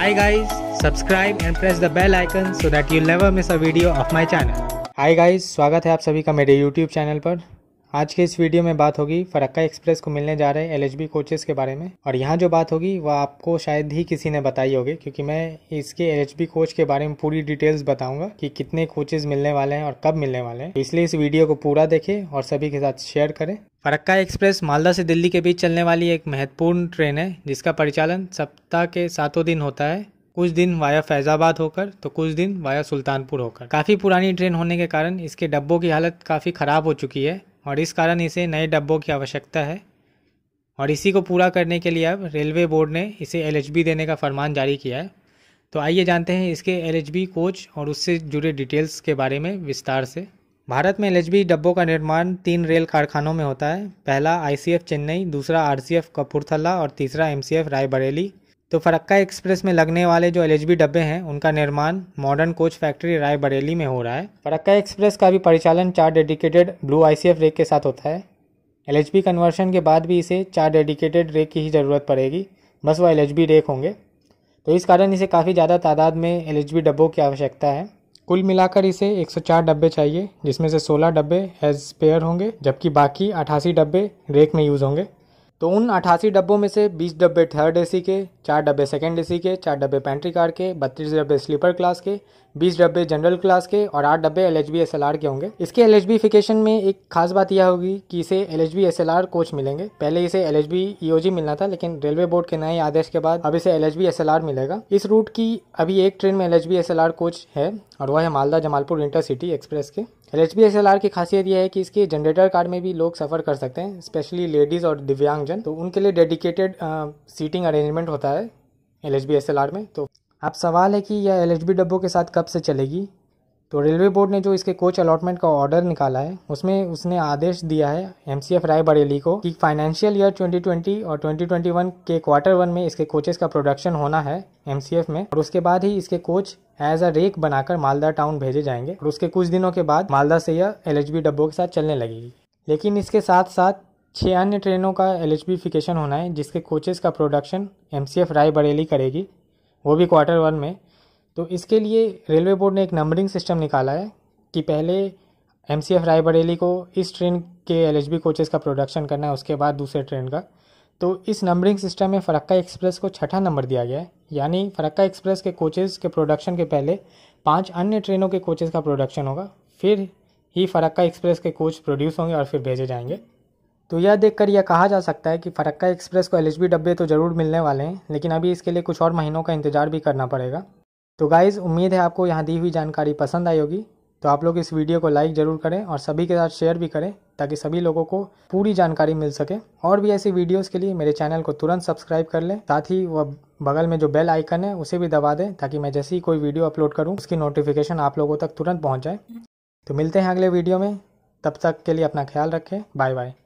Hi guys, subscribe and press the bell icon so that you'll never miss a video of my channel. Hi guys, स्वागत है आप सभी का मेरे YouTube channel पर आज के इस वीडियो में बात होगी फरक्का एक्सप्रेस को मिलने जा रहे एल एच कोचेज़ के बारे में और यहाँ जो बात होगी वह आपको शायद ही किसी ने बताई होगी क्योंकि मैं इसके एल एच कोच के बारे में पूरी डिटेल्स बताऊंगा कि कितने कोचेज़ मिलने वाले हैं और कब मिलने वाले हैं इसलिए इस वीडियो को पूरा देखें और सभी के साथ शेयर करें फरक्का एक्सप्रेस मालदा से दिल्ली के बीच चलने वाली एक महत्वपूर्ण ट्रेन है जिसका परिचालन सप्ताह के सातों दिन होता है कुछ दिन वाया फैज़ाबाद होकर तो कुछ दिन वाया सुल्तानपुर होकर काफ़ी पुरानी ट्रेन होने के कारण इसके डब्बों की हालत काफ़ी ख़राब हो चुकी है और इस कारण इसे नए डब्बों की आवश्यकता है और इसी को पूरा करने के लिए अब रेलवे बोर्ड ने इसे एल देने का फरमान जारी किया है तो आइए जानते हैं इसके एल कोच और उससे जुड़े डिटेल्स के बारे में विस्तार से भारत में एल डब्बों का निर्माण तीन रेल कारखानों में होता है पहला आई चेन्नई दूसरा आर कपूरथला और तीसरा एम रायबरेली तो फरक्का एक्सप्रेस में लगने वाले जो एल डब्बे हैं उनका निर्माण मॉडर्न कोच फैक्ट्री रायबरेली में हो रहा है फरक्का एक्सप्रेस का भी परिचालन चार डेडिकेटेड ब्लू आई रेक के साथ होता है एल कन्वर्शन के बाद भी इसे चार डेडिकेटेड रेक की ही ज़रूरत पड़ेगी बस वह एल रेक होंगे तो इस कारण इसे काफ़ी ज़्यादा तादाद में एल डब्बों की आवश्यकता है कुल मिलाकर इसे 104 डब्बे चाहिए जिसमें से 16 डब्बे एज स्पेयर होंगे जबकि बाकी 88 डब्बे रेक में यूज़ होंगे तो उन अठासी डब्बों में से बीस डब्बे थर्ड एसी के चार डब्बे सेकेंड एसी के चार डब्बे पेंट्री कार के बत्तीस डब्बे स्लीपर क्लास के बीस डब्बे जनरल क्लास के और आठ डब्बे L H B S L R के होंगे इसके एल एच बी फिकेशन में एक खास बात यह होगी कि इसे L H B S L R coach मिलेंगे पहले इसे L H B E O G मिलना था लेकिन रेलवे बोर्ड के नए आदेश के बाद अब इसे L H B S L R मिलेगा इस रूट की अभी एक ट्रेन में L H B S L R coach है और वह है मालदा जमालपुर इंटरसिटी एक्सप्रेस के एल एच की खासियत यह है कि इसके जनरेटर कार में भी लोग सफ़र कर सकते हैं स्पेशली लेडीज़ और दिव्यांगजन तो उनके लिए डेडिकेटेड सीटिंग अरेंजमेंट होता है एल एच में तो अब सवाल है कि यह एल एच डब्बों के साथ कब से चलेगी तो रेलवे बोर्ड ने जो इसके कोच अलॉटमेंट का ऑर्डर निकाला है उसमें उसने आदेश दिया है एमसीएफ रायबरेली को कि फाइनेंशियल ईयर 2020 और 2021 के क्वार्टर वन में इसके कोचेस का प्रोडक्शन होना है एमसीएफ में और उसके बाद ही इसके कोच एज अ रेक बनाकर मालदा टाउन भेजे जाएंगे और उसके कुछ दिनों के बाद मालदा से यह एल डब्बों के साथ चलने लगेगी लेकिन इसके साथ साथ छः अन्य ट्रेनों का एल होना है जिसके कोचेस का प्रोडक्शन एम सी बरेली करेगी वो भी क्वार्टर वन में तो इसके लिए रेलवे बोर्ड ने एक नंबरिंग सिस्टम निकाला है कि पहले एम सी एफ रायबरेली को इस ट्रेन के एल एच बी कोचेज़ का प्रोडक्शन करना है उसके बाद दूसरे ट्रेन का तो इस नंबरिंग सिस्टम में फरक्का एक्सप्रेस को छठा नंबर दिया गया है यानी फरक्का एक्सप्रेस के कोचेज़ के प्रोडक्शन के पहले पांच अन्य ट्रेनों के कोचेज़ का प्रोडक्शन होगा फिर ही फरक्का एक्सप्रेस के कोच प्रोड्यूस होंगे और फिर भेजे जाएंगे तो यह देखकर यह कहा जा सकता है कि फरक्का एक्सप्रेस को एल डब्बे तो ज़रूर मिलने वाले हैं लेकिन अभी इसके लिए कुछ और महीनों का इंतज़ार भी करना पड़ेगा तो गाइज़ उम्मीद है आपको यहाँ दी हुई जानकारी पसंद आई होगी तो आप लोग इस वीडियो को लाइक ज़रूर करें और सभी के साथ शेयर भी करें ताकि सभी लोगों को पूरी जानकारी मिल सके और भी ऐसी वीडियोस के लिए मेरे चैनल को तुरंत सब्सक्राइब कर लें साथ ही वह बगल में जो बेल आइकन है उसे भी दबा दें ताकि मैं जैसे ही कोई वीडियो अपलोड करूँ उसकी नोटिफिकेशन आप लोगों तक तुरंत पहुँच जाए तो मिलते हैं अगले वीडियो में तब तक के लिए अपना ख्याल रखें बाय बाय